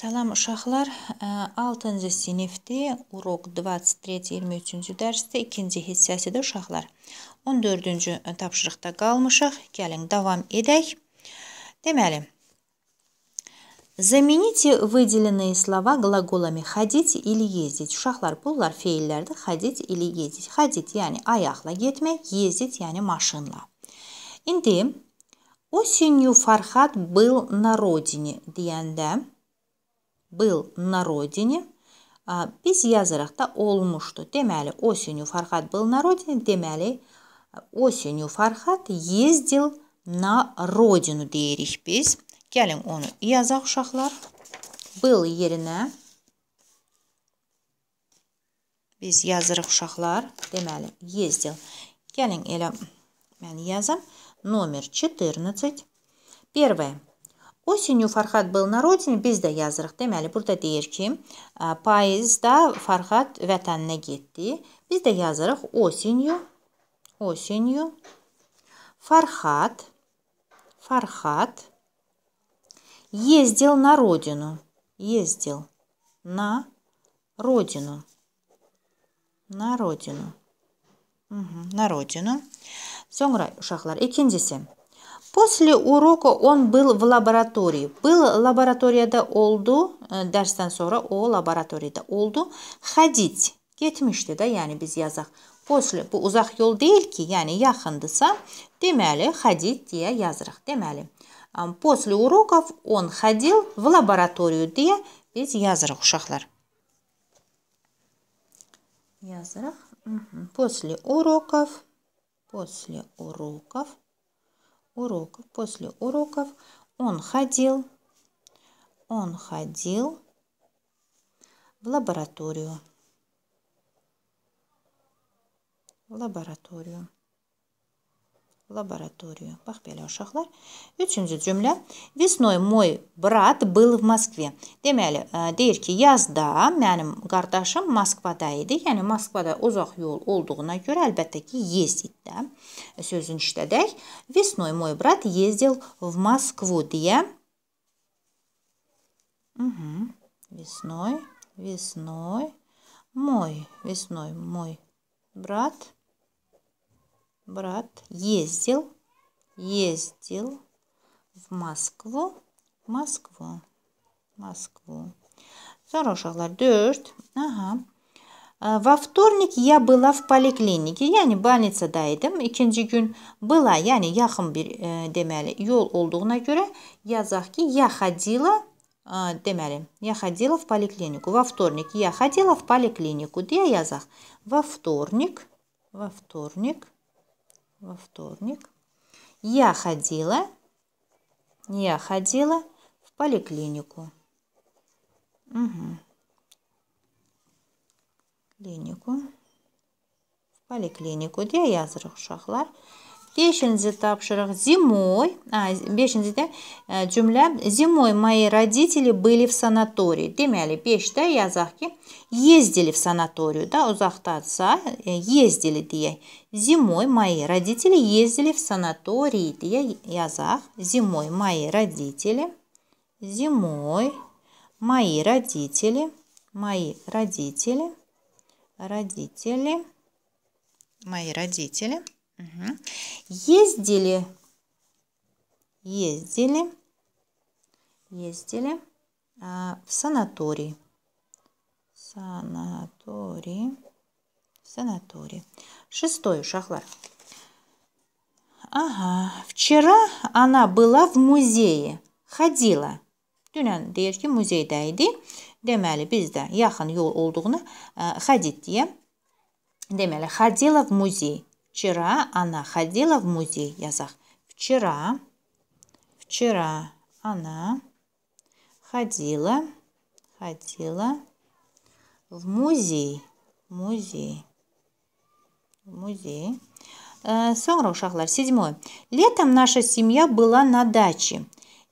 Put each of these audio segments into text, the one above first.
Salam uşaqlar, 6-cı sinifdir. Uruq 23-23-cü dərsdə 2-ci hissəsidir uşaqlar. 14-cü tapşırıqda qalmışıq. Gəlin davam edək. Deməli, Замените выделенные слова глаголами ходить или ездить. Uşaqlar, bunlar feillərdir. Ходить или ездить. Ходить, yəni ayaqla getmək, ездить, yəni maşınla. İndi осенью Фархат был на родине deyəndə был на родине biz yazırıq da olmuşdu. Deməli, осенью Фархат был на родине, deməli, осенью Фархат ездил на родину deyirik biz. Gəlin onu yazaq uşaqlar. Был yerinə biz yazırıq uşaqlar. Deməli, ездил. Gəlin elə mən yazım. Номер 14. Первое. Osiyun Fərhad был на родине, biz də yazırıq. Deməli, burada deyir ki, payızda Fərhad vətəninə getdi. Biz də yazırıq осенью, осенью. Фархат, Фархат ездил на родину, ездил на родину, на родину, Hı -hı, на родину. Sonra uşaqlar, ikincisi, После урока он был в laboratoriya. Был laboratoriyada oldu. Dərsdən sonra o laboratoriyada oldu. Xədit. Getmişdi də, yəni biz yazaq. После bu uzaq yol deyil ki, yəni yaxındırsa, deməli xədit deyə yazırıq. Deməli, после уроков он ходил в laboratoriyu deyə biz yazırıq uşaqlar. Yazırıq. После уроков. После уроков уроков. После уроков он ходил, он ходил в лабораторию. В лабораторию. лабораторию. Bax belə uşaqlar. Üçüncü cümlə. Visnoy moy brat был в Москве. Deməli, e, deyir ki, yazda mənim qardaşım Moskvada idi. Yəni Moskvada uzaq yol olduğuna görə əlbəttə ki, yezdid də e, sözünü işlədək. Visnoy moy brat ездил в Москву deyə. Mhm. Весной, весной, мой, весной мой брат брат ездил, ездил в Москву, Москву, Москву. Sonra дождь. Ага. А, во вторник я была в поликлинике, Я не yəni больницada И İkinci gün была, я не bir e, э, демели yol олдуна görə Я захки я ходила, а, демели. я ходила в поликлинику. Во вторник я ходила в поликлинику я зах. Во вторник, во вторник во вторник. Я ходила, я ходила в поликлинику. Угу. Клинику. В поликлинику. Diye yazırıq uşaqlar бешензе тапшырах зимой, а, бешензе э, джумля, зимой мои родители были в санатории. Ты Демяли, я захки ездили в санаторию, да, у захта отца, э, ездили ты. Зимой мои родители ездили в санатории, санаторий, я зах. зимой мои родители, зимой мои родители, мои родители, родители, мои родители Угу. Ездили, ездили, ездили а, в санаторий. Санаторий, санаторий. Шестой шахлар. Ага, вчера она была в музее, ходила. Dünən deyir музей muzeydə idi. Deməli, Яхан, də yaxın yol olduğunu xədid deyə. Deməli, Xadilov Вчера она ходила в музей. Язах. Вчера. Вчера она ходила. Ходила в музей. Музей. В музей. Э, Соңрау шахлар. седьмой. Летом наша семья была на даче.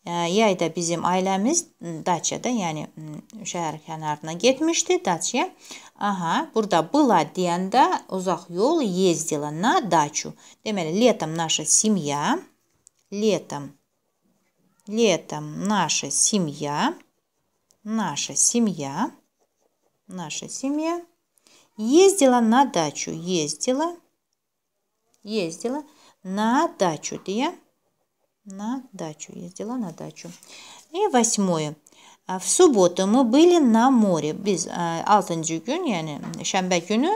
Э, я это безем. Yayda bizim ailemiz я yani şehir kenarına gitmişti daçya ага, burada была deyəndə uzaq yol, ездила на дачу. Deməli, летом наша семья, летом, летом наша семья, наша семья, наша семья ездила на дачу, ездила, ездила на дачу, я, на дачу, ездила на дачу. И восьмое. V subotu mu были na mori. Biz 6-cı gün, yəni şənbə günü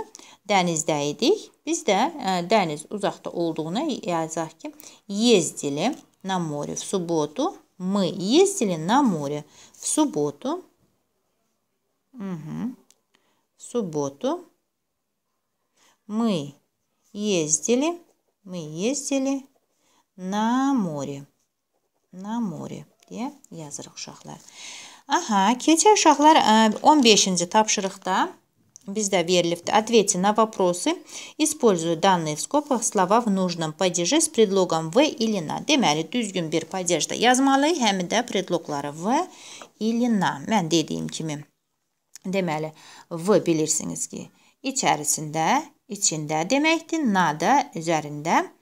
dənizdə idik. Biz də dəniz uzaqda olduğuna yazacaq ki, ездили на море в субботу. Мы ездили на море в субботу. Угу. В субботу мы ездили, мы ездили на море. На море deyə yazırıq uşaqlar. Aha, keçək uşaqlar 15-ci tapşırıqda bizdə verilibdir. Ответьте на вопросы, используя данные в скобках слова в нужном падеже с предлогом v или na. Deməli, düzgün bir padejdə yazmalıyıq, həm də predloqları v ili na. Mən dediyim kimi, deməli, v bilirsiniz ki, içərisində, içində deməkdir, na da üzərində deməkdir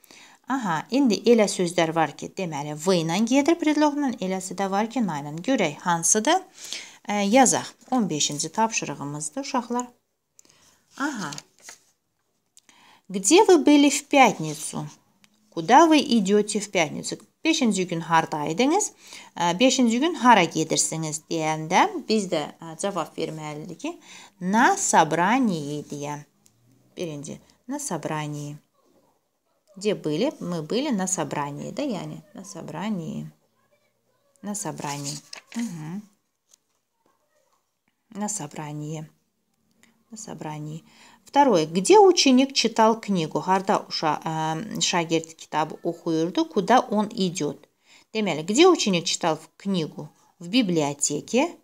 Aha, indi elə sözlər var ki, deməli v ilə gedir predloqla, eləsi də var ki, na ilə. Görək hansıdır? E, yazaq. 15-ci tapşırığımızdır uşaqlar. Aha. Где вы были в пятницу? Куда вы идете в пятницу? 5-ci gün hardaydınız? 5-ci e, gün hara gedirsiniz deyəndə biz də e, cavab verməliyik ki, na собрании deyə. Birinci, na собрании. Где были? Мы были на собрании, да, Яня? На собрании. На собрании. Угу. На собрании. На собрании. Второе. Где ученик читал книгу? Гарда уша, э, шагерт китаб ухуюрду. Куда он идет? Демяли, где ученик читал книгу? В библиотеке.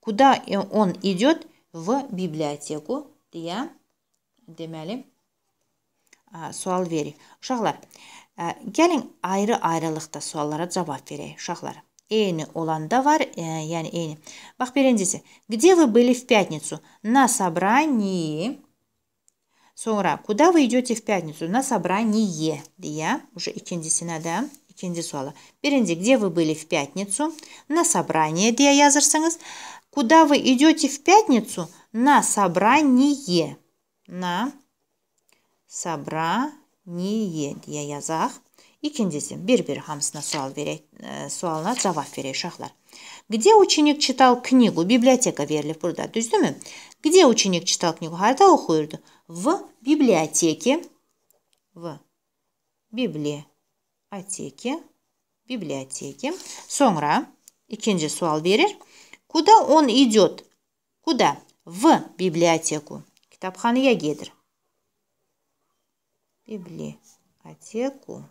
Куда э, он идет? В библиотеку. Я. Демяли sual verik. Uşaqlar, gəlin ayrı-ayrılıqda suallara cavab verək uşaqlar. Eyni olanda var, e, yəni eyni. Bax birincisi, где вы были в пятницу? На собрании. Sonra, куда вы идете в пятницу? На собрание deyə. Уже ikincisinə də ikinci suala. Birinci, где вы были в пятницу? На собрание deyə yazırsınız. Куда вы идете в пятницу? На собрание. На Sabraniyye deyə yazaq. İkincisi, bir-bir hamısına sual verək, e, sualına cavab verək uşaqlar. Где ученик читал книгу? Библиотека verilib burada, düzdürmü? Где ученик читал книгу? Harda oxuyurdu? В библиотеке. В библиотеке. Библиотеке. Sonra ikinci sual verir. Куда он идет? Куда? В библиотеку. Kitaphaneye gelir библиотеку.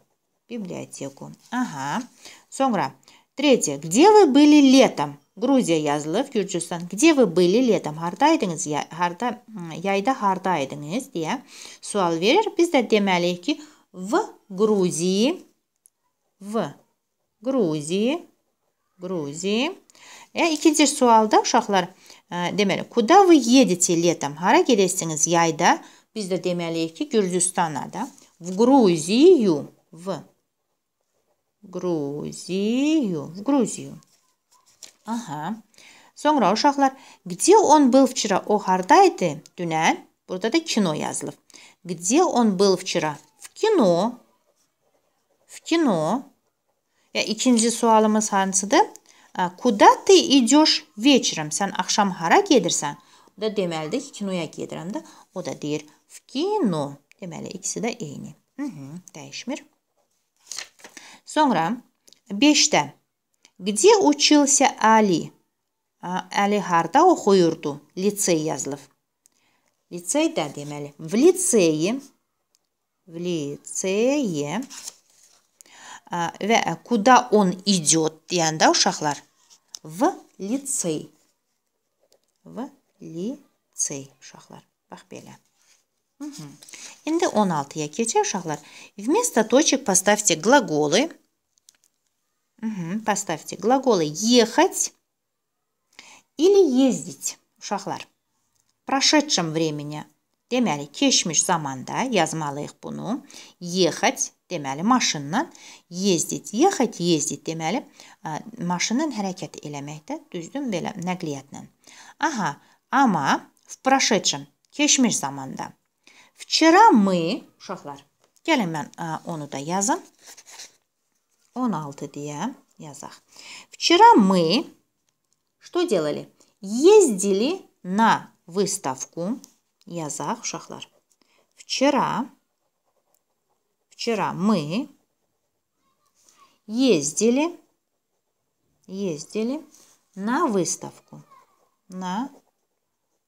Библиотеку. Ага. Сонгра. Третье. Где вы были летом? Грузия yazılır. Gürcistan. Где вы были летом? Hardaydınız ya, harda, yayda hardaydınız diye sual verir. Biz de demeliyik ki в Грузии в Грузии Грузии. E, ikinci sualda uşaqlar e, deməli, kuda вы едете летом? Hara gedesiniz yayda? biz də deməliyik ki, Gürcüstana da в Грузию, в Грузию, в Грузию. Aha. Sonra uşaqlar, где он был вчера? O hardaydı dünən? Burada da kino yazılıb. Где он был вчера? В кино. В кино. Ya ikinci sualımız hansıdır? Kuda ты идёшь вечером? Sən axşam hara gedirsən? O da deməlidir ki, kinoya gedirəm də. O da deyir, Kino deməli ikisi də eyni. Hı -hı, dəyişmir. Sonra 5-də Где учился Ali? Ali harda oxuyurdu? Lisey yazılıb. Liseydə deməli. В лицее. В лицее. Və куда он идет deyəndə uşaqlar. В лицей. В лицей uşaqlar. Bax belə. Hı-hı. İndi 16-ya keçək uşaqlar. Вместо точек поставьте глаголы. Угу, поставьте глаголы ехать или ездить uşaqlar. Прошедшем времени Deməli, keçmiş zamanda yazmalıyıq bunu. Yexət deməli maşınla, yezdit, yexət yezdit deməli maşının hərəkət eləməkdə, düzdür? Belə nəqliyyatla. Aha, amma в прошедшем keçmiş zamanda Вчера мы, шахлар. gəlin mən ə, onu da yazım. 16 deyə Вчера мы что делали? Ездили на выставку. Yazaq, шахлар. Вчера вчера мы ездили ездили на выставку. На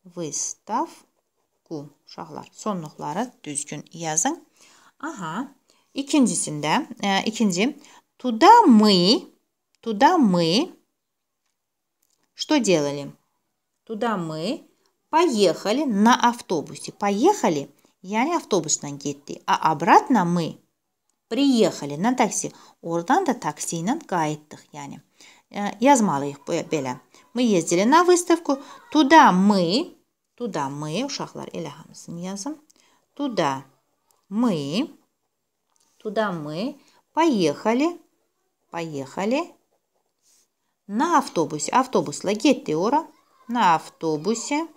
выставку. Uşaqlar, sonluqları düzgün yazın. Aha, ikincisində, e, ikinci, туда мы, туда мы, что делали? Туда мы поехали на автобусе. Поехали, yani автобустан кетти. А обратно мы приехали на такси. Oradan da taksiyle qayıtdıq, yani. E, их belə. Мы ездили на выставку. Туда мы Туда мы, ушақлар эләхамысын язым. Туда мы, туда мы поехали, поехали на автобусе. Автобус кетти ора. На автобусе.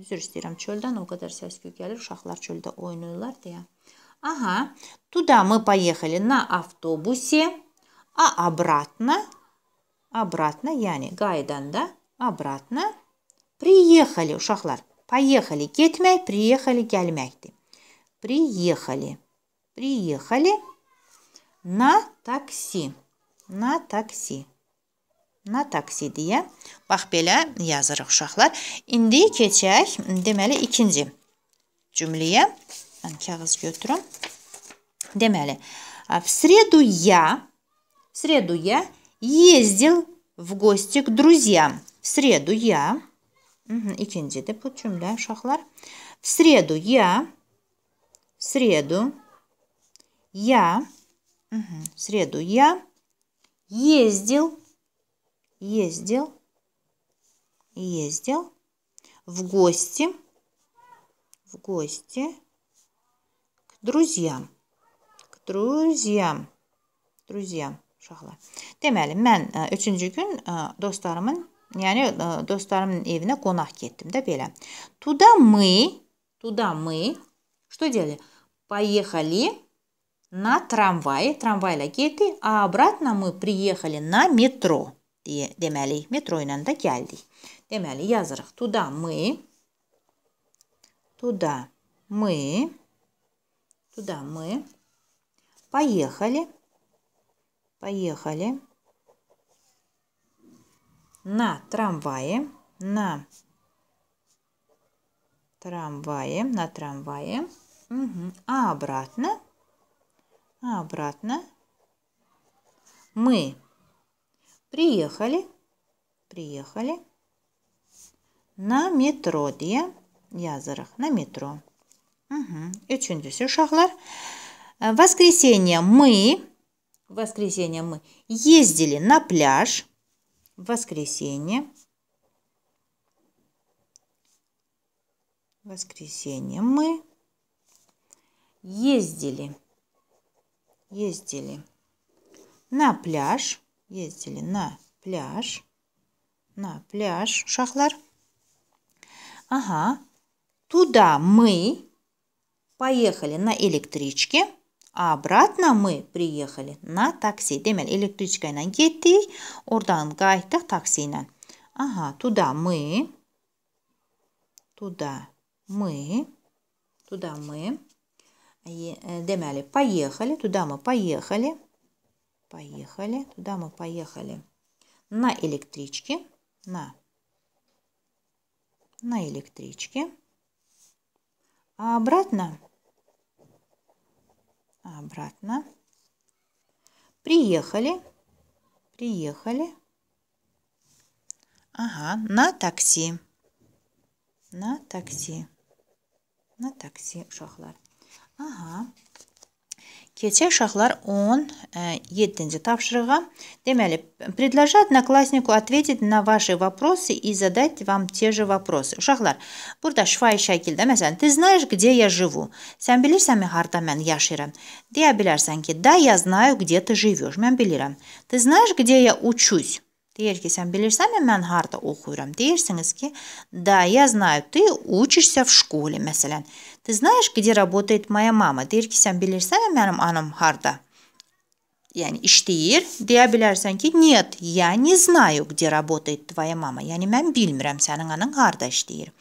Üzür istəyirəm, ну o qədər səs-küy gəlir, uşaqlar çöldə oynayırlar deyə. Aha, туда мы поехали на автобусе, а обратно, обратно, гайдан, да? обратно, приехали uşaqlar. Поехали ketmək, приехали gəlməkdir. Приехали. Приехали на такси. На такси. На taksi deyə. Bax belə yazırıq uşaqlar. İndi keçək deməli ikinci cümləyə. Mən kağız götürüm. Deməli, в среду я в среду я ездил в гости к друзьям. В среду я İkincidir bu cümlə uşaqlar. В среду я, в среду я, в среду я ездил, ездил, ездил в гости, в гости к друзьям, к друзьям, друзьям. Uşaqlar. Deməli, mən üçüncü gün э, dostlarımın Yani e, dostlarımın evine konak gittim de böyle. Туда мы, туда мы, что делали? Поехали на трамвай, трамвайла кетти, а обратно мы приехали на метро. Демели, метро иногда келди. Демели, язырық. Туда мы, туда мы, туда мы, поехали, поехали на трамвае, на трамвае, на трамвае. Угу. А обратно, а обратно мы приехали, приехали на метро diye yazarak на метро. Угу. Üçüncüsü uşaklar. Воскресенье мы, воскресенье мы ездили на пляж, воскресенье. Воскресенье мы ездили, ездили на пляж, ездили на пляж, на пляж, Шахлар. Ага, туда мы поехали на электричке. А обратно мы приехали на такси. Демел электричкайнан кетдик. Oradan qaytdıq такси на. Ага, туда мы. Туда мы. Туда мы. Э, Демели, поехали. Туда мы поехали. Поехали. Туда мы поехали. На электричке. На. На электричке. А обратно обратно. Приехали. Приехали. Ага, на такси. На такси. На такси uşaqlar. Ага. Keçək uşaqlar 17-ci e, tapşırığa. Deməli, предложи однокласснику ответить на ваши вопросы и задать вам те же вопросы. Uşaqlar, burada şifahi şəkildə, məsələn, ты знаешь, где я живу? Sən bilirsənmi, harda mən yaşayıram? Deyə bilərsən ki, да, я знаю, где ты живешь. Mən bilirəm. Ты знаешь, где я учусь? Deyir ki, sən bilirsənmi mən harda oxuyuram? Deyirsiniz ki, да, я знаю, ты учишься в школе, məsələn. Ты знаешь, где работает моя мама? Deyir ki, sən bilirsənmi mənim anam harda? Yəni işləyir. Deyə bilərsən ki, нет, я не знаю, где работает твоя мама. Yəni mən bilmirəm sənin anan harda işləyir.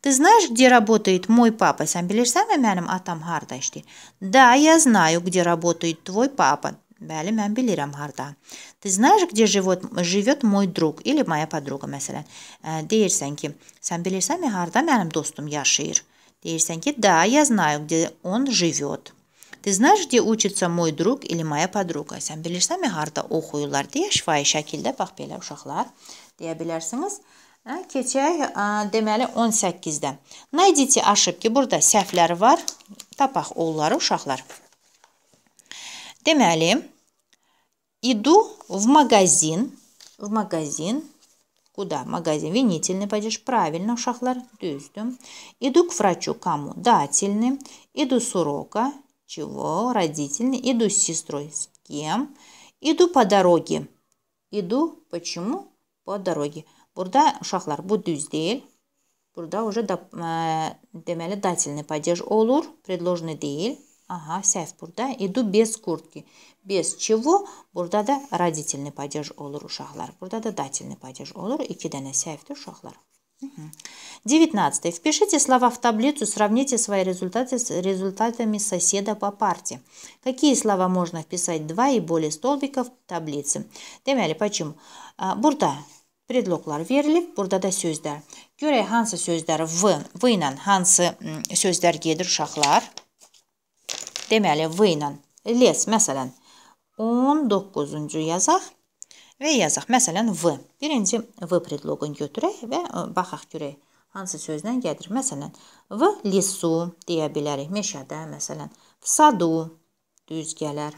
Ты знаешь, где работает мой папа? Sən bilirsənmi mənim atam harda işləyir? Да, я знаю, где работает твой папа. Bəli, mən bilirəm harda. Ты знаешь, где живет живет мой друг или моя подруга məsələn. Deyirsən ki, sən bilirsənmi harda mənim dostum yaşayır? Deyirsən ki, да, я знаю, где он живет. Ты знаешь, где учится мой друг или моя подруga? Sən bilirsənmi harda oxuyurlar? Deyə şifahi şəkildə bax belə uşaqlar deyə bilərsiniz. Hə, keçək, deməli 18-də. Nayditi aşıb ki, burada səhvlər var. Tapaq onları uşaqlar. Демәли, иду в магазин. В магазин. Куда? Магазин. Винительный падеж. Правильно, шахлар. Дюздюм. Иду к врачу. Кому? Дательный. Иду с урока. Чего? Родительный. Иду с сестрой. С кем? Иду по дороге. Иду. Почему? По дороге. Burada Шахлар. bu düz deyil. уже da, e, deməli падеж Олур. предложный дейль. Aha səhv burada. Edu bez kurtki. Bez çivu burada da raditelni padyaj olur uşaqlar. Burada da datelni padyaj olur. 2 dənə səhvdir uşaqlar. 19. Впишите слова в таблицу, сравните свои результаты с результатами соседа по парте. Какие слова можно вписать два и более столбиков таблицы? Демели, почему? Burada predloqlar verilib, burada da sözlər. Görək hansı sözlər v, v ilə hansı sözlər gedir uşaqlar? Deməli, v ilə les, məsələn, 19-cu yazaq və yazaq. Məsələn, v. Birinci v predloqunu götürək və e, baxaq görək hansı sözlə gəlir. Məsələn, v lisu deyə bilərik. Meşədə, məsələn, v sadu düz gələr.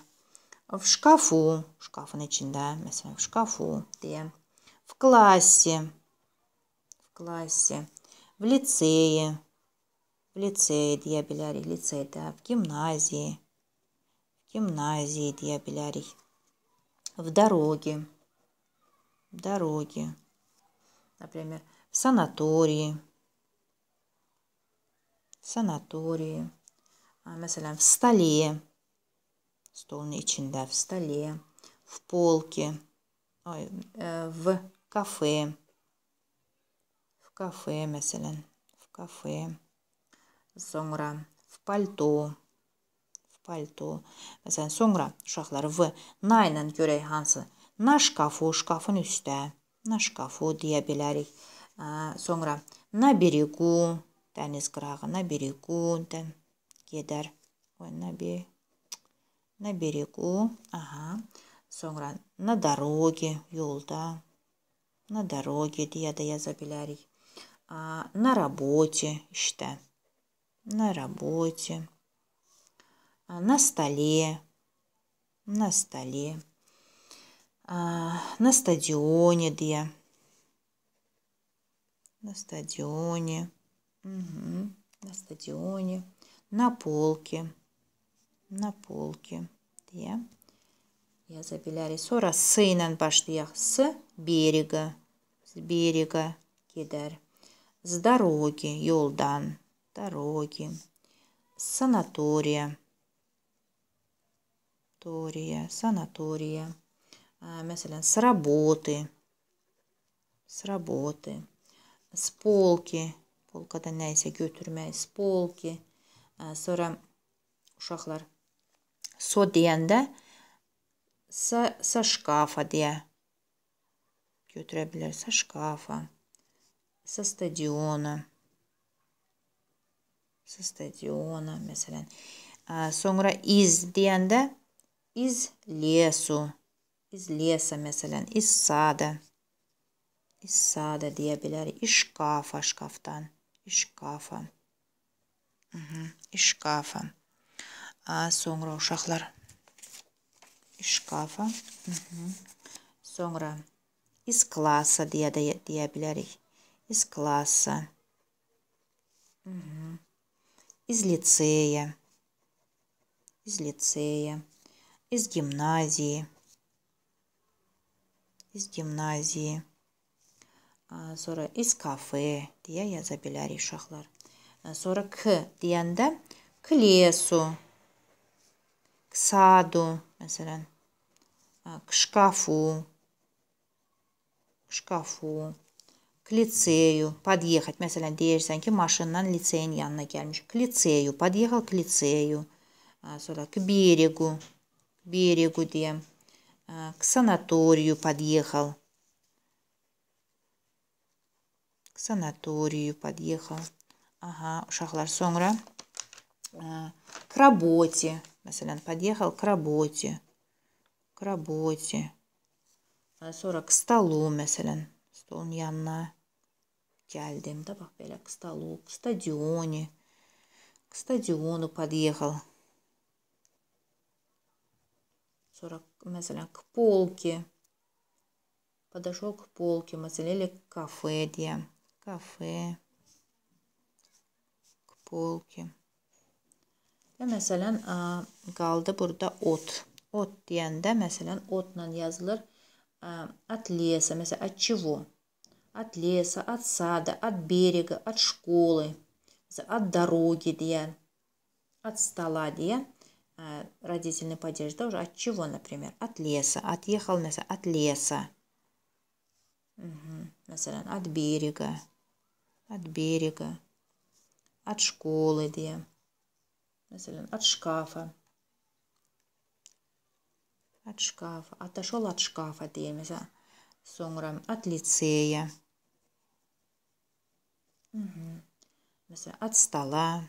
В шкафу, шкафın içində, məsələn, в шкафу deyə. В классе, в классе, в лицее, лицее диабелярий, лицей, да, в гимназии, в гимназии диабелярий, в дороге, в дороге, например, в санатории, в санатории, مثلا, а, в столе, столный ичин, да, в столе, в полке, ой, э, в кафе, в кафе, مثلا, в кафе. sonra в palto в palto. Məsələn, sonra uşaqlar v na ilə görək hansı. Na şkafı, şkafın üstə. Na şkafı deyə bilərik. Sonra na birigu, dəniz qırağı, na birigu də gedər. O na bir на берегу, ага. Sonra на дороге, yolda. На дороге deyə də yaza bilərik. A, na работе, işdə. на работе, а, на столе, на столе, а, на стадионе, где на стадионе, угу. на стадионе, на полке, на полке, где я забіля сора, сынан башлайық с берега с берега кедәр с дороги жолдан дороги, санатория, тория, санатория, مثلا с работы, с работы, с полки, полкадан neyse götürmək, с полки, sonra uşaqlar so deyəndə sa, sa şkafa deyə götürə bilərsə şkafa, sa stadionu, stadiona, məsələn. Sonra iz deyəndə iz lesu, iz lesa məsələn, iz sada. İz sada deyə bilərik. İşqafa şkafdan, işqafa. Mhm, işqafa. Sonra uşaqlar işqafa. Mhm. Sonra iz klassa deyə də deyə bilərik. İz klassa. Mhm. из лицея, из лицея, из гимназии, из гимназии, а, сора из кафе я yazabilir uşaqlar. Sonra k deyəndə к лесу, к саду, məsələn, а, к шкафу, к шкафу к лицею подъехать. Mesela deyirsən ki, maşından liseyin yanına gəlmiş. К лицею подъехал к лицею. Sonra а, к берегу. К берегу deyə. А, к санаторию подъехал. К санаторию подъехал. Ага, uşaqlar sonra а, к работе. Məsələn, подъехал к работе. К работе. Sonra к столу, məsələn, stolun yanına. Gəldim də bax belə к столу, к стадионе. К стадиону подъехал. Sonra məsələn к полке. Подошел к полке, məsələn elə kafe deyəm. Kafe. К полке. Və məsələn qaldı burada ot. Ot deyəndə məsələn otla yazılır. От леса, məsələn, от чего? от леса, от сада, от берега, от школы, от дороги, где, от стола, где, а, Родительный падеж, да, уже от чего, например? От леса, отъехал, мясо, от леса. Угу. От берега, от берега, от школы, где, дия. От шкафа. От шкафа. Отошел от шкафа, дия, соңра от лицея Mesela от стола,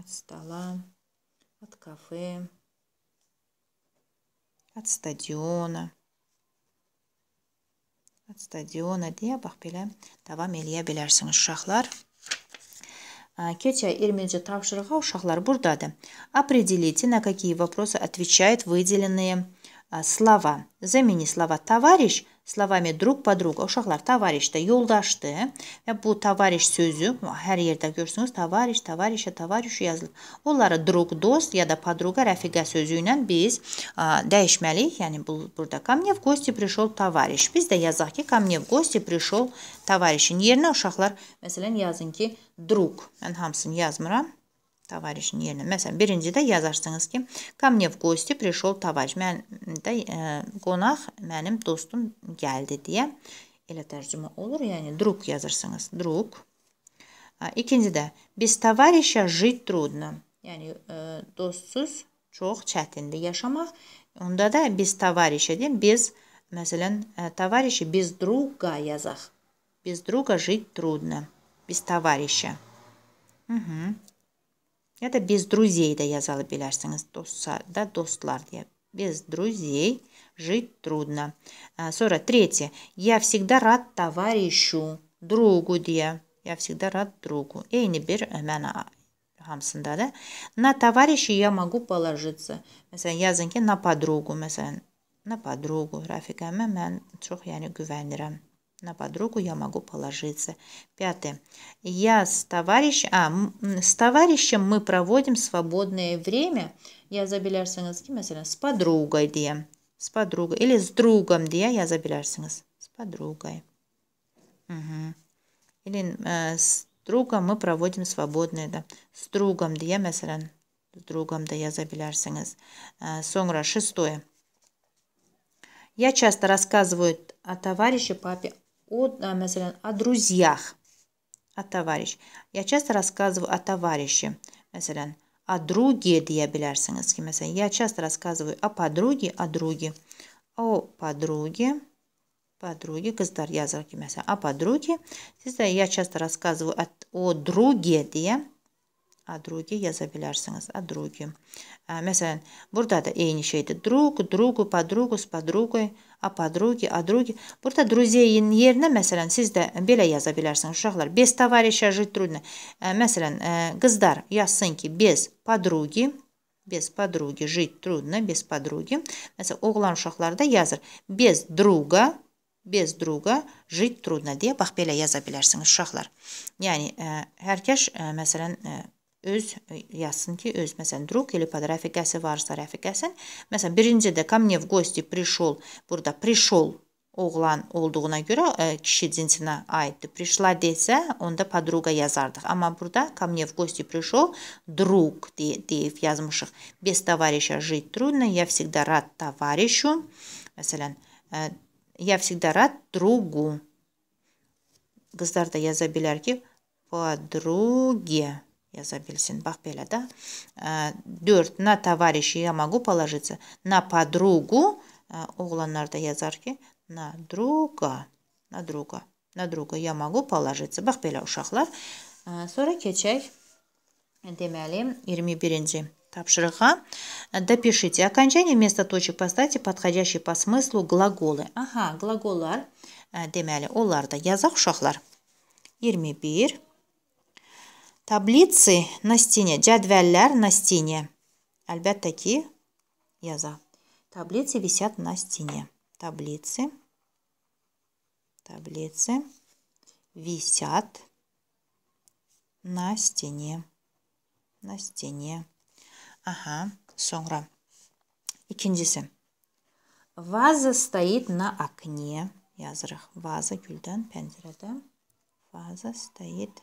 от стола, от кафе, от стадиона. От стадиона diye bax belə davam eləyə bilərsiniz uşaqlar. Keçək 20-ci tapşırığa Определите, на какие вопросы отвечают выделенные а, слова. Замени слова товарищ Slovami druq podruq, uşaqlar tavarişdə, yoldaşdır. Və bu tavariş sözü hər yerdə görürsünüz. Tavariş, tavarişə, tavariş yazılır. Onları druq, dost ya da podruqa, rəfiqə sözü ilə biz ə, dəyişməliyik. Yəni bu burada Kamnev gosti prişol tavariş. Biz də yazaq ki, Kamnev gosti prişol tavarişin yerinə uşaqlar məsələn yazın ki, druq. Mən hamısını yazmıram. Товарищin yerinə. Məsələn, birincidə yazarsınız ki, Kamnev Qosti prişol tavac. Mən də e, qonaq mənim dostum gəldi deyə elə tərcümə olur. Yəni druk yazırsınız. Druk. İkincidə biz tavarisha жить трудно. Yəni e, э, dostsuz çox çətindir yaşamaq. Onda da biz tavarisha deyim, biz məsələn tavarisha biz druga yazaq. Без друга жить трудно. Без товарища. Угу. ya da без друзей də yazalıb bilərsiniz. Dostlar da dostlar deyə. Без друзей жить трудно. Sonra третье. Я всегда рад товарищу, другу deyə. Я всегда рад другу. Eyni bir məna hamısında da. На товарища я могу положиться. Məsələn, yazın ki, на подругу, məsələn, на подругу Rəfiqəmə mən çox yəni güvənirəm. На подругу я могу положиться. Пятое. Я с товарищ а, с товарищем мы проводим свободное время. Я забелярсыңыз ким, с подругой, дия. С подругой. Или с другом, дия, я забелярсыңыз. С подругой. Угу. Или э, с другом мы проводим свободное, да. С другом, дия, мәселен, с другом, да, я забелярсыңыз. Э, соңра шестое. Я часто рассказываю о товарище папе о, например, о друзьях, о товарищ. Я часто рассказываю о товарище, например, о друге diye bilirsiniz ki, я часто рассказываю о подруге, о друге. О подруге, подруге, кыздар yazır о подруге. я часто рассказываю о, о друге diye Adrugi yaza bilərsiniz. Adrugi. Məsələn, burada da eyni şeydir. Drug, drugu, padrugus, padrugoy, apadrugi, adrugi. Burada druzeyin yerinə məsələn siz də belə yaza bilərsiniz uşaqlar. Без товарища жить трудно. Məsələn, qızlar yazsın ki, без подруги, без подруги жить трудно, без подруги. Məsələn, oğlan uşaqlar da yazır. Без друга, без друга жить трудно deyə bax belə yaza bilərsiniz uşaqlar. Yəni hər kəs məsələn öz e, yazsın ki, öz, məsələn, druq или под rəfiqəsi varsa rəfiqəsin. Məsələn, birincidə ко мне в гости пришёл, burada пришёл oğlan olduğuna görə ə, e, kişi cinsinə aiddir. Пришла desə, onda подруга yazardıq. Amma burada ко мне в гости пришёл друг deyə, deyib yazmışıq. Без товарища жить трудно. Я всегда рад товарищу. Məsələn, ə, e, я всегда рад другу. Qızlar da yaza bilər ki, подруге яza bilsin. Bax belə də. 4. Na tovarişi я могу положиться. На подругу. Oğlanlar da yazar ki, na druga. Na druga. Na druga я могу положиться. Bax belə uşaqlar. Sonra keçək deməli 21-ci тапшырыğa. Допишите окончание вместо точек поставьте подходящие по смыслу глаголы. Aha, глаголlar deməli onlar da yazaq uşaqlar. 21 Таблицы на стене. Cədvəllər на стене. Əlbəttə Я за. Таблицы висят на стене. Таблицы. Таблицы висят на стене. На стене. Ага, И İkincisi. Ваза стоит на окне. Yazırıq. Ваза güldən pəncərədə. Ваза стоит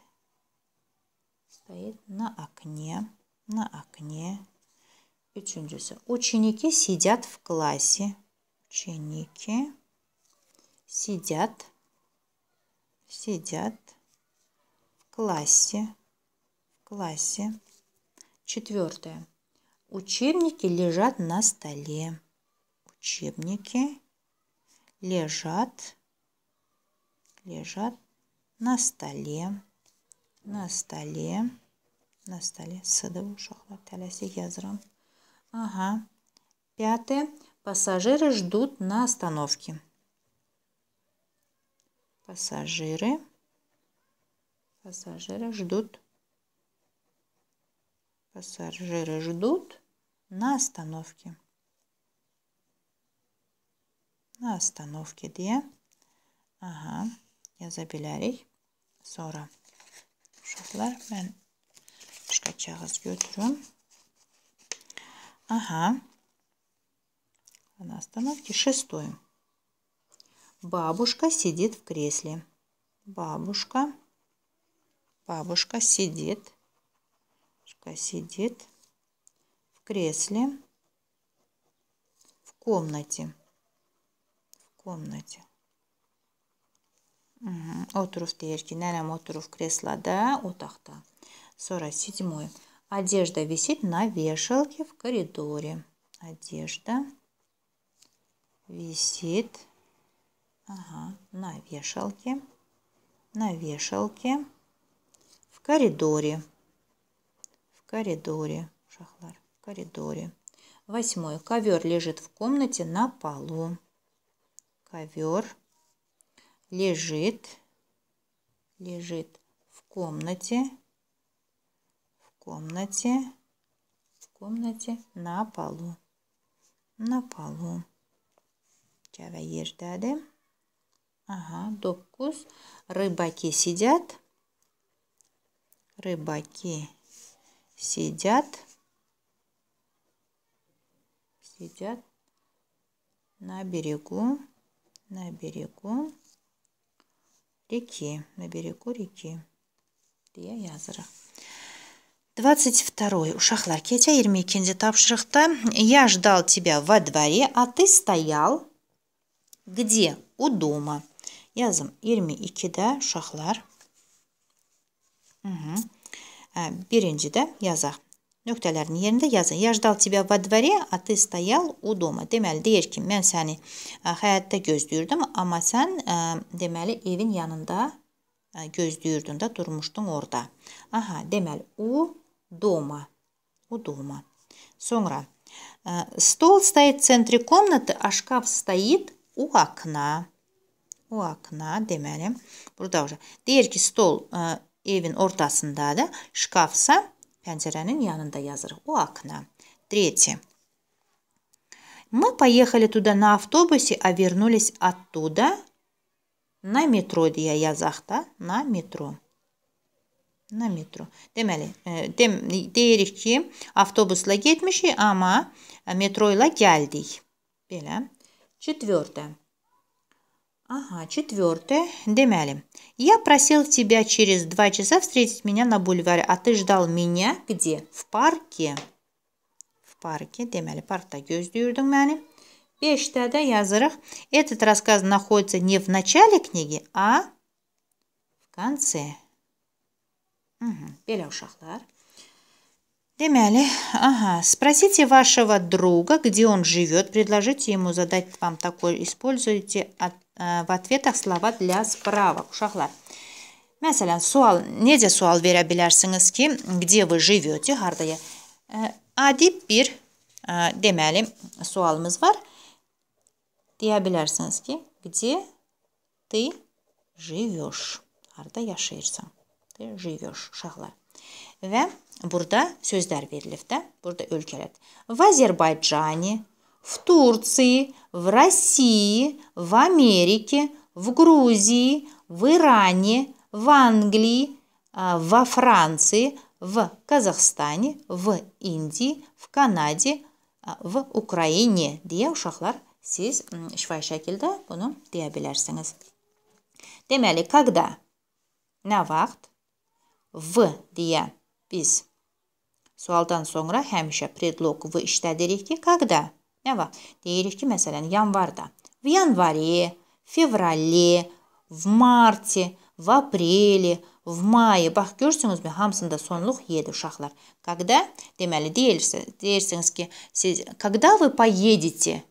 стоит на окне. На окне. Üçüncüsü. Ученики сидят в классе. Ученики сидят. Сидят в классе. В классе. Четвертое. Учебники лежат на столе. Учебники лежат, лежат на столе на столе. На столе. Сыдову шахлар талясик язрам. Ага. Пятое. Пассажиры ждут на остановке. Пассажиры. Пассажиры ждут. Пассажиры ждут на остановке. На остановке, две, Ага. Yazabilərik. Сора uşaqlar. Mən başqa kağız götürüm. Aha. На остановке шестую. Бабушка сидит в кресле. Бабушка. Бабушка сидит. Бабушка сидит в кресле. В комнате. В комнате. Отров тежки. Нерем отров кресла, да, отахта. седьмой. Одежда висит на вешалке в коридоре. Одежда висит ага, на вешалке. На вешалке в коридоре. В коридоре. Шахлар. В коридоре. Восьмой. Ковер лежит в комнате на полу. Ковер лежит, лежит в комнате, в комнате, в комнате на полу, на полу. Cevə yerdədir. Ага. 9. Рыбаки сидят. Рыбаки сидят. Сидят на берегу. На берегу реки, на берегу реки. Дия языры. 22. Ушақлар кетя 22 тапшырықта. Я ждал тебя во дворе, а ты стоял где? У дома. Язым 22-да ушақлар. А, Беренжіда язақ. Nöqtələrin yerində yazın. Я ждал тебя во дворе, а ты стоял у дома. Deməli deyir ki, mən səni həyətdə gözləyirdim, amma sən ə, deməli evin yanında ə, gözləyirdin də, durmuşdun orada. Aha, deməli u дома. У дома. Sonra ə, stol стоит в центре комнаты, а шкаф стоит у окна. O akna deməli. Burada deyir ki, stol ə, evin ortasındadır, şkafsa Pencerenin yanında yazır. У окна. Третье. Мы поехали туда на автобусе, а вернулись оттуда на метро deyə yazaq da. На метро. На metro. Deməli, dem deyirik ki, avtobusla getmişik, amma metro ilə gəldik. Belə. Четвертое. Ага, четвертое. Демяли. Я просил тебя через два часа встретить меня на бульваре, а ты ждал меня где? В парке. В парке. Демяли. Паркта gözlüyordun beni. Beşte de Этот рассказ находится не в начале книги, а в конце. Угу, belə uşaqlar. Демяли. Ага. Спросите вашего друга, где он живет. Предложите ему задать вам такой. Используйте от Э, в ответах слова для справок. Uşaqlar, Məsələn, sual, necə sual verə bilərsiniz ki, где вы живете, hardaya? Adi bir, deməli, sualımız var. Deyə bilərsiniz ki, где ты живешь, harda yaşayırsan. Ты живешь, uşaqlar. Və burada sözlər verilib də, burada ölkələr. В Azərbaycani, в Турции, в России, в Америке, в Грузии, в Иране, в Англии, во Франции, в Казахстане, в Индии, в Канаде, в Украине deyə uşaqlar siz şifahi şəkildə bunu deyə bilərsiniz. Deməli, когда, nə vaxt, v deyə biz sualdan sonra həmişə predlog v işlədirik ki, когда. Nə vaxt? Deyirik ki, məsələn, yanvarda. В январе, в феврале, в марте, в апреле, в maye. Bax, görürsünüzmü? Hamısında sonluq yedi uşaqlar. Когда? Deməli, deyirsə, deyirsiniz ki, siz, когда вы поедете,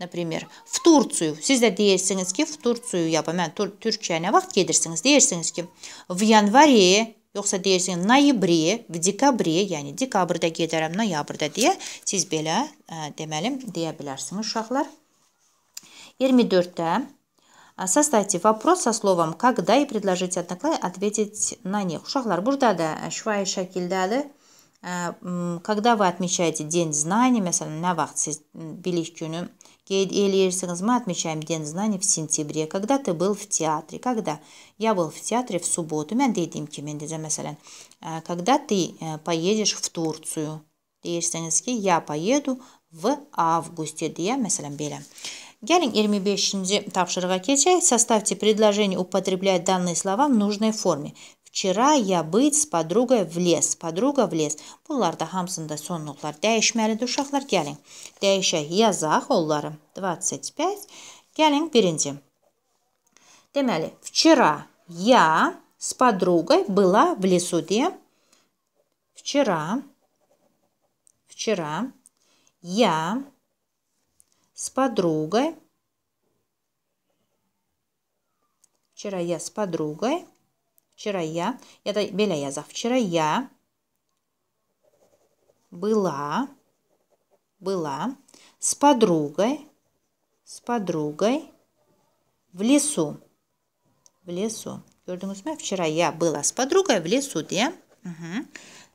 например, в Турцию. Siz də deyirsiniz ki, в Turciyaya, mən Tur Türkiyəyə nə vaxt gedirsiniz? Deyirsiniz ki, в январе, Yoxsa deyirsən noyabri, v dekabre, yəni dekabrda gedərəm, noyabrda deyə siz belə ə, deməlim deyə bilərsiniz uşaqlar. 24-də э, Составьте вопрос со словом «когда» и предложите однокласснику ответить на них. Uşaqlar, burada da şifahi э, şəkildədir. Э, когда вы отмечаете день знаний, məsələn, nə vaxt siz bilik günü Кейт Элиерсингс, мы отмечаем День знаний в сентябре. Когда ты был в театре? Когда? Я был в театре в субботу. Мен дейдим ки, мен Когда ты э, поедешь в Турцию? Дейерсингс ки, я поеду в августе. Дея, мәселен, белем. Гелинг 25-ші тапшырға Составьте предложение употреблять данные слова в нужной форме. Вчера я быть с подругой в лес. Подруга в lez. Bunlar da hamısında sonluqlar dəyişməlidir. Uşaqlar gəlin. Dəyişək, yazaq onları. 25. Gəlin birinci. Deməli, вчера я с подругой была в лесу, где? Вчера. Вчера я с подругой. Вчера я с подругой Вчера я, это Беляязов, вчера я была, была с подругой, с подругой в лесу. В лесу. Gördünüz mü? Вчера я была с подругой в лесу да? hı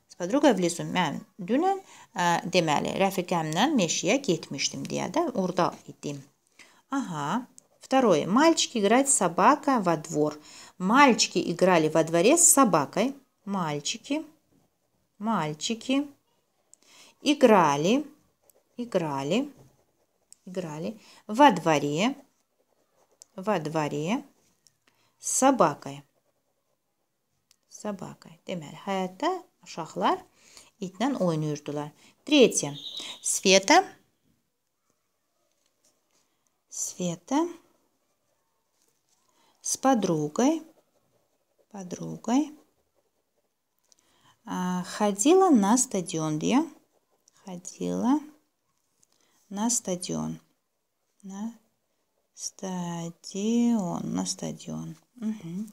С подругой в лесу. Mən dünən ə, deməli rəfiqəmlə meşəyə getmişdim deyə də orada Ага. Второе. Мальчик играет собака во двор. Мальчики играли во дворе с собакой. Мальчики, мальчики играли, играли, играли во дворе, во дворе с собакой. Собакой. Deməli, шахлар. Итнан, ой, oynayırdılar. Третье. Света. Света с подругой, подругой а, ходила на стадион. Я ходила на стадион. На стадион. На стадион. Угу.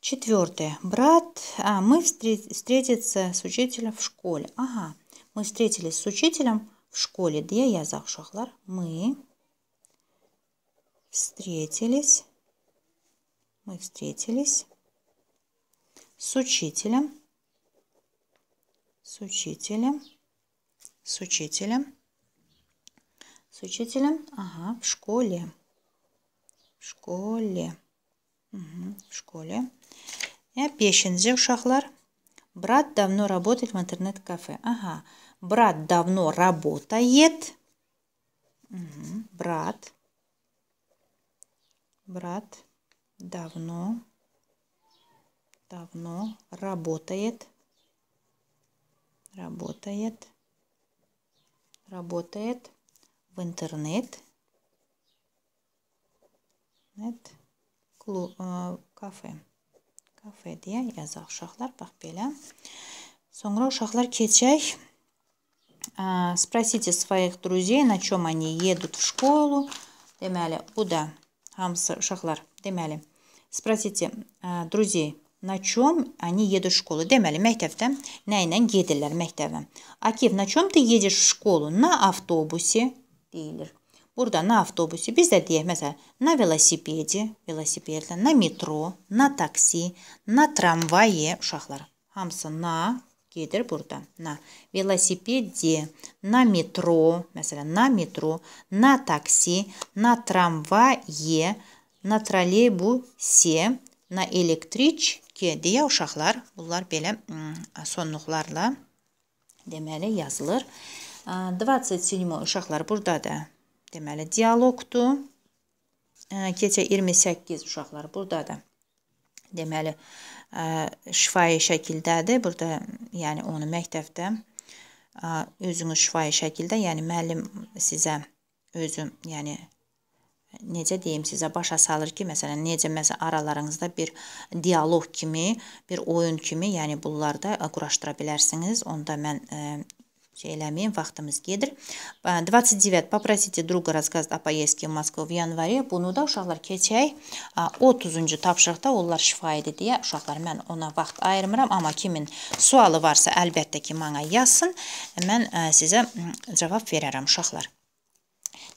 Четвертое. Брат, а, мы встретиться с учителем в школе. Ага, мы встретились с учителем в школе. Да я я Мы встретились мы встретились с учителем, с учителем, с учителем, с учителем, ага, в школе, в школе, угу, в школе. Я пешензе ушахлар. Брат давно работает в интернет-кафе. Ага, брат давно работает. Угу. Брат. Брат давно, давно работает, работает, работает в интернет, нет, клуб, э, кафе, кафе, я за шахлар пахпеля. Соңра шахлар кетчай. А, спросите своих друзей, на чем они едут в школу. Демяли, куда? Хамс шахлар, демяли. Спросите «Э, друзей, на чем они едут в школу? Deməli, məktəbdə nə ilə gedirlər məktəbə? Akif, на чем ты едешь в школу? На автобусе deyilir. Burada na avtobusi, biz də deyək, məsələn, na velosipedi, velosipedlə, na metro, na taksi, na tramvaye, uşaqlar, hamısı na gedir burada, na velosipedi, na metro, məsələn, na metro, na taksi, na tramvaye, на troleybusie, na elektriçki deyə uşaqlar bunlar belə sonluqlarla deməli yazılır. 27 uşaqlar burdadır. Deməli dialoqdur. Keçə 28 uşaqlar burdadır. Deməli şifahi şəkildədir. Burada yəni onu məktəbdə özünüz şifahi şəkildə, yəni müəllim sizə özüm, yəni necə deyim sizə başa salır ki, məsələn, necə məsələn aralarınızda bir dialoq kimi, bir oyun kimi, yəni bunlarda quraşdıra bilərsiniz. Onda mən ə, e, şey eləməyin, vaxtımız gedir. 29. E, попросите друга рассказать о поездке в Москву в январе. Bunu da uşaqlar keçək 30-cu tapşırıqda onlar şifa idi deyə uşaqlar mən ona vaxt ayırmıram, amma kimin sualı varsa əlbəttə ki, mənə yazsın. Mən e, sizə cavab verərəm uşaqlar.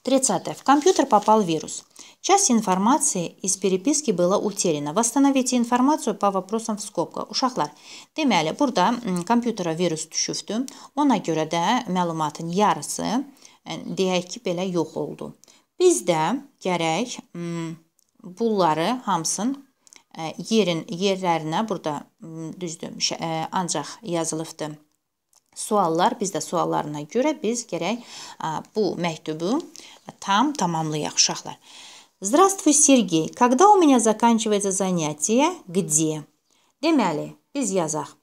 30. В компьютер попал вирус. Часть информации из переписки была утеряна. Восстановите информацию по вопросam в skopka. Uşaqlar, deməli, burada kompüterə virus düşübdü. Ona görə də məlumatın yarısı, deyək ki, belə yox oldu. Biz də gərək bunları hamısını yerin yerlərinə burada düzdür, ancaq yazılıbdı suallar, biz də suallarına görə biz gərək bu məktubu Там тамамлыях ушахлар. Здравствуй, Сергей. Когда у меня заканчивается занятие? Где? Демяли, из язах.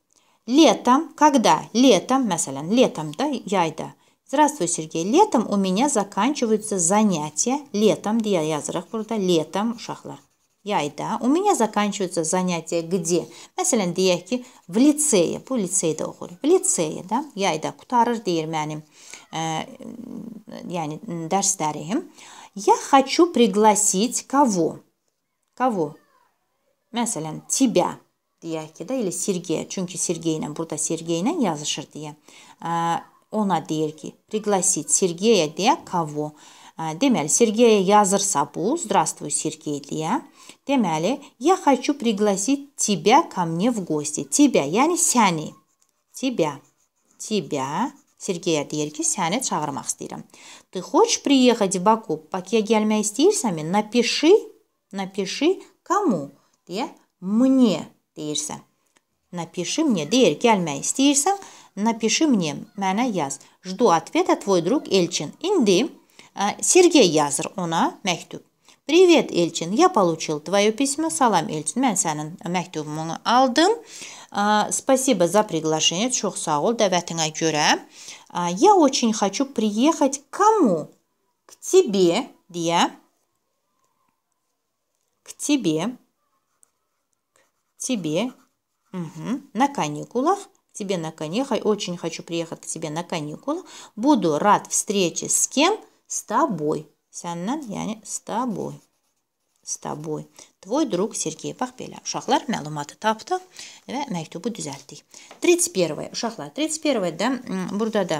Летом, когда? Летом, мясалян, летом, да, яйда. Здравствуй, Сергей. Летом у меня заканчиваются занятия. Летом, где язарах, просто летом шахлар. Яйда. У меня заканчиваются занятия где? Мәселен, дейік в лицее. по лицее да оқыр. В лицее, да? Яйда. Құтарыр дейір мәнім. يعني درستارهم я хочу пригласить кого кого مثلا тебя diyək də elə Sergey çünki Sergey ilə burada Sergey ilə yazışır deyə ona deyir ki пригласить Sergeya deyə kavo Deməli, Sergeyə yazırsa bu, "Здравствуй, Sergey" deyə. Deməli, "Я хочу пригласить тебя ко мне в гости". Тебя, yəni səni. Тебя. Тебя. Sergeyə deyir ki, səni çağırmaq istəyirəm. Ты хочешь приехать в Баку? Bakıya gəlmək istəyirsənmi? Напиши, напиши кому? deyə мне deyirsən. Напиши мне deyir, gəlmək istəyirsən, напиши мне, mənə yaz. Жду ответа твой друг Эльчин. İndi ə, Sergey yazır ona məktub. Привет Elçin, я получил твоё письмо. Salam Elçin, mən sənin məktubunu aldım. Ə, А, спасибо за приглашение. Çox sağ ol dəvətinə görə. Я очень хочу приехать к кому? К тебе, deyə. К тебе. К тебе. Угу. На каникулах. К тебе на каникулах. Очень хочу приехать к тебе на каникулах. Буду рад встрече с кем? С тобой. Сяннан, я не с тобой. С тобой. Твой друг Сергей Пахбеля. Uşaqlar məlumatı tapdıq və məktubu düzəltdik. 31. Uşaqlar, 31 да burada да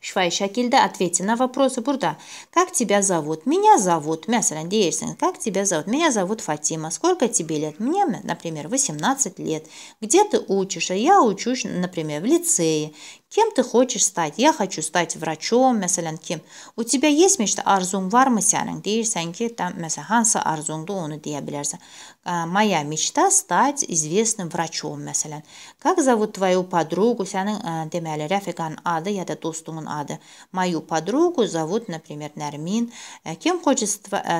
şifahi şəkildə ответьте на вопросы burada. Как тебя зовут? Меня зовут. Məsələn deyirsən, как тебя зовут? Меня зовут Фатима. Сколько тебе лет? Мне, например, 18 лет. Где ты учишься? Я учусь, например, в лицее. Кем ты хочешь стать? Я хочу стать врачом, məsələn, kim? У тебя есть мечта, arzun varmı sənin? Deyirsən ki, məsələn, hansı arzunda onu deyə bilərsən. Моя мечта стать известным врачом, məsələn. Как зовут твою подругу? Sənin deməli rəfiqanın adı ya da dostunun adı. Мою подругу зовут, например, Нәрмин. Кем хочет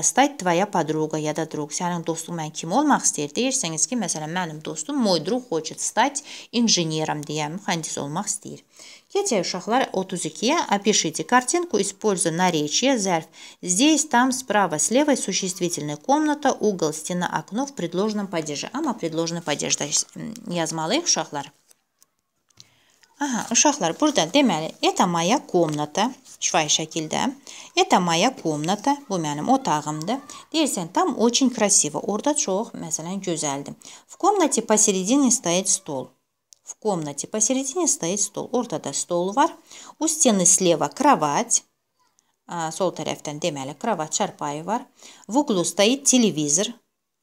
стать твоя подруга ya da друг? Sənin dostun mən kim olmaq istəyir? Deyirsəniz ki, məsələn, mənim dostum мой друг хочет стать инженером deyə mühəndis olmaq istəyir. Дети шахлар от yə опишите картинку, используя наречие, "зерф", Здесь, там, справа, слева, существительная комната, угол, стена, окно в предложенном падеже. Ама предложенный падеж. Yazmalıyıq uşaqlar. Aha, uşaqlar burada deməli, это моя комната, şifahi şəkildə. Это моя комната, bu mənim otağımdır. Deyirsən, там очень красиво, orada çox, məsələn, gözəldir. В комнате посередине стоит стол в комнате. Посередине стоит стол. Ortada стол вар У стены слева кровать. Сол tərəfdən deməli кровать çarpayı var. В углу стоит телевизор.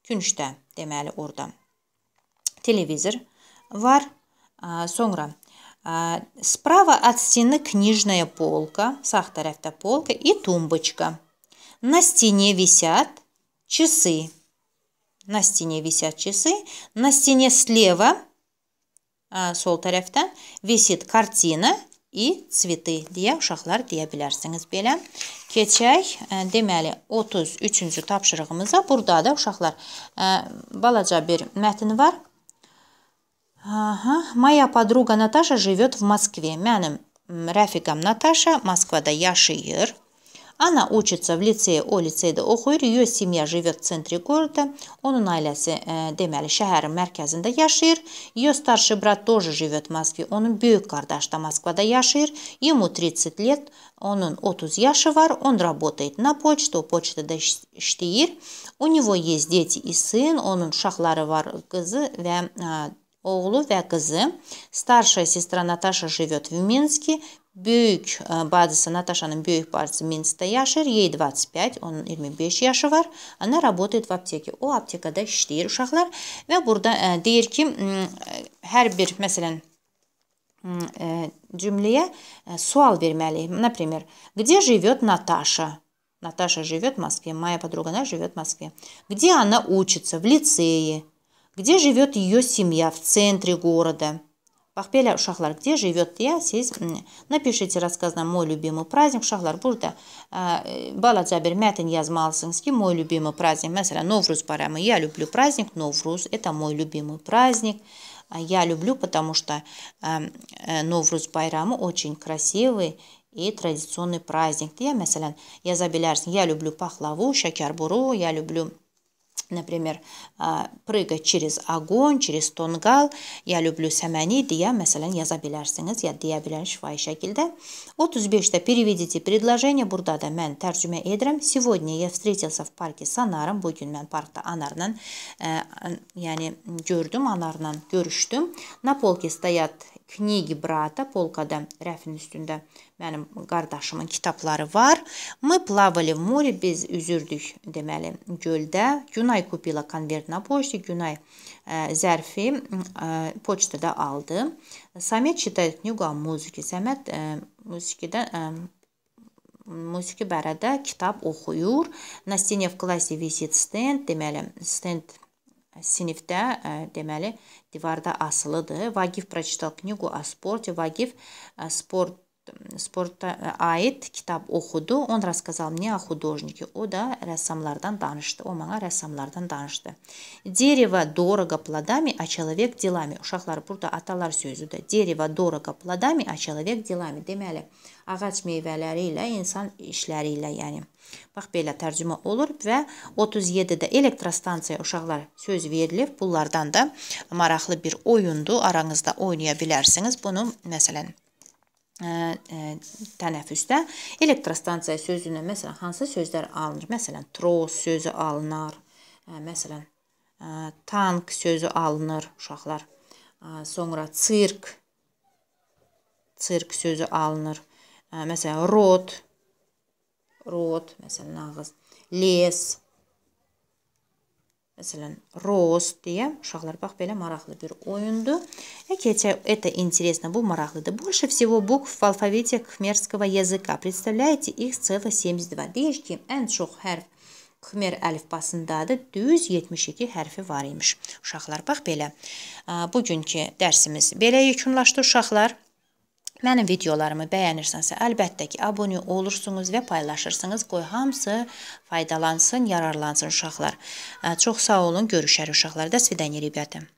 Küncdə deməli орда телевизор вар а, сонгра а, справа от стены книжная полка, сağ tərəfdə полка и тумбочка. На стене висят часы. На стене висят часы. На стене слева sol tərəfdən visit kartina i cviti deyə uşaqlar deyə bilərsiniz belə. Keçək, deməli 33-cü tapşırığımıza. Burada da uşaqlar balaca bir mətn var. Aha, моя подруга Наташа живет в Москве. Mənim rəfiqəm Natasha Moskvada yaşayır. Она учится в лицее, o liseydə oxuyur. Ее семья живет в центре города. Onun ailəsi, e, deməli, şəhərin mərkəzində yaşayır. Ее старший брат тоже живет в Москве. Onun böyük qardaşı da Moskvada yaşayır. Ему 30 лет. Onun 30 yaşı var. Он работает на почте. O почтада işləyir. У него есть дети и сын. Onun uşaqları var, qızı və e, oğlu və qızı. Старшая сестра Наташа живет в Минске. Büyük bacısı Natasha'nın büyük bacısı Minsk'te yaşar. Yey 25, onun 25 yaşı var. Ana работает в apteke. O aptekada işleyir uşaqlar və burada deyir ki, hər bir məsələn cümləyə sual verməliyik. Например, где живет Наташа? Наташа живет в Москве, моя подруга, она живет в Москве. Где она учится? В лицее. Где живет ее семья? В центре города. Бақпелі Шахлар где живет я, сіз напишите рассказ на мой любимый праздник. Ұшақлар, burada э, бала жабер мәтін язмалысыңыз ки, мой любимый праздник. Мәселен, Новруз парамы. Я люблю праздник Новруз, это мой любимый праздник. А я люблю, потому что э, э, Новруз парамы очень красивый и традиционный праздник. Я, мәселен, я забелярсың, я люблю пахлаву, шакарбуру, я люблю Например, прыгать через огонь, через tonqal, ya люблю səməni deyə məsələn yaza bilərsiniz, ya deyə bilər şifahi şəkildə. 35-də переведите предложение. Burada da mən tərcümə edirəm. Сегодня я встретился в парке с Анаром. Bu gün mən parkda Anarla, ə, yəni gördüm, Anarla görüşdüm. На полке стоят книги брата, полкада rəfin üstündə Mənim qardaşımın kitabları var. Мы плавали в море, biz üzürdük deməli göldə. Günay kupila konvertna poçti, Günay ə, e, zərfi ə, e, poçtada aldı. Samet читает книгу о музыке. Səməd ə, musiqidə ə, musiqi barədə kitab oxuyur. На стене в классе висит стенд, deməli стенд e, sinifdə ə, deməli divarda asılıdır. Vagif прочитал книгу о спорте. Vagif ə, sport sporta aid kitab oxudu. Он рассказал мне о художнике. O da rəssamlardan danışdı. O mənə rəssamlardan danışdı. Дерево дорого плодами, а человек делами. Uşaqlar burada atalar sözüdür. Дерево дорого плодами, а человек делами. Deməli, ağac meyvələri ilə insan işləri ilə, yəni bax belə tərcümə olur və 37-də elektrostansiya uşaqlar söz verilib. Bunlardan da maraqlı bir oyundur. Aranızda oynaya bilərsiniz. Bunu məsələn E, tənəffüsdə elektrostansiya sözünə məsələn hansı sözlər alınır? Məsələn, tros sözü alınır. E, məsələn, e, tank sözü alınır uşaqlar. Sonra sirk sirk sözü alınır. Məsələn, rot rot, məsələn, ağız, les, Məsələn, roz deyə uşaqlar bax belə maraqlı bir oyundur. Эти e, это интересно, bu maraqlıdır. Больше всего букв в алфавите кхмерского языка. Представляете, их целых 72. Deyir ki, ən çox hərf Khmer əlifbasındadır. Düz 72 hərfi var imiş. Uşaqlar bax belə. Bugünkü dərsimiz belə yekunlaşdı uşaqlar. Mənim videolarımı bəyənirsənsə, əlbəttə ki, abunə olursunuz və paylaşırsınız. Qoy hamısı faydalansın, yararlansın uşaqlar. E, çox sağ olun, görüşərik uşaqlar. До свидания, ребята.